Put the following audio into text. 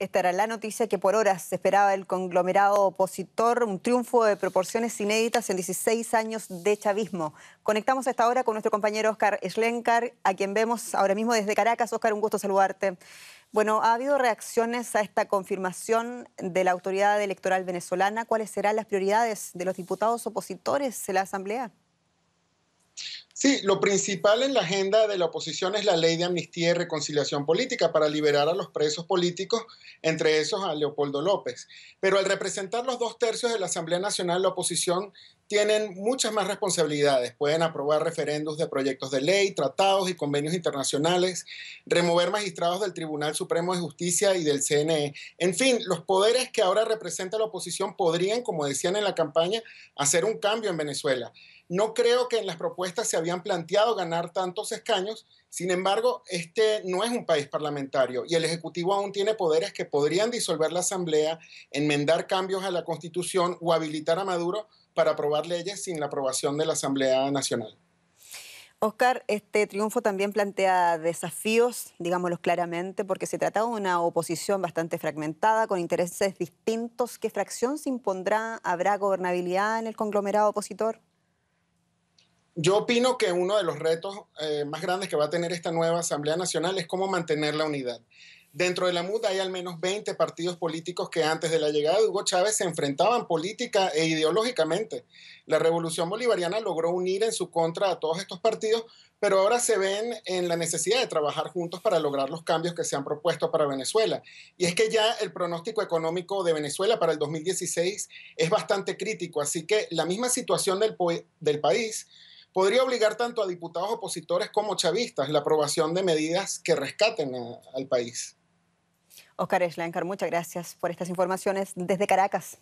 Esta era la noticia que por horas se esperaba el conglomerado opositor, un triunfo de proporciones inéditas en 16 años de chavismo. Conectamos a esta hora con nuestro compañero Oscar Schlenker, a quien vemos ahora mismo desde Caracas. Oscar, un gusto saludarte. Bueno, ¿ha habido reacciones a esta confirmación de la autoridad electoral venezolana? ¿Cuáles serán las prioridades de los diputados opositores en la Asamblea? Sí, lo principal en la agenda de la oposición es la ley de amnistía y reconciliación política para liberar a los presos políticos, entre esos a Leopoldo López. Pero al representar los dos tercios de la Asamblea Nacional, la oposición tienen muchas más responsabilidades. Pueden aprobar referendos de proyectos de ley, tratados y convenios internacionales, remover magistrados del Tribunal Supremo de Justicia y del CNE. En fin, los poderes que ahora representa la oposición podrían, como decían en la campaña, hacer un cambio en Venezuela. No creo que en las propuestas se habían planteado ganar tantos escaños, sin embargo, este no es un país parlamentario y el Ejecutivo aún tiene poderes que podrían disolver la Asamblea, enmendar cambios a la Constitución o habilitar a Maduro para aprobar leyes sin la aprobación de la Asamblea Nacional. Oscar, este triunfo también plantea desafíos, digámoslo claramente, porque se trata de una oposición bastante fragmentada, con intereses distintos. ¿Qué fracción se impondrá? ¿Habrá gobernabilidad en el conglomerado opositor? Yo opino que uno de los retos eh, más grandes que va a tener esta nueva Asamblea Nacional es cómo mantener la unidad. Dentro de la muda hay al menos 20 partidos políticos que antes de la llegada de Hugo Chávez se enfrentaban política e ideológicamente. La revolución bolivariana logró unir en su contra a todos estos partidos, pero ahora se ven en la necesidad de trabajar juntos para lograr los cambios que se han propuesto para Venezuela. Y es que ya el pronóstico económico de Venezuela para el 2016 es bastante crítico, así que la misma situación del, país podría obligar tanto a diputados opositores como chavistas la aprobación de medidas que rescaten al país. Oscar Schlenker, muchas gracias por estas informaciones desde Caracas.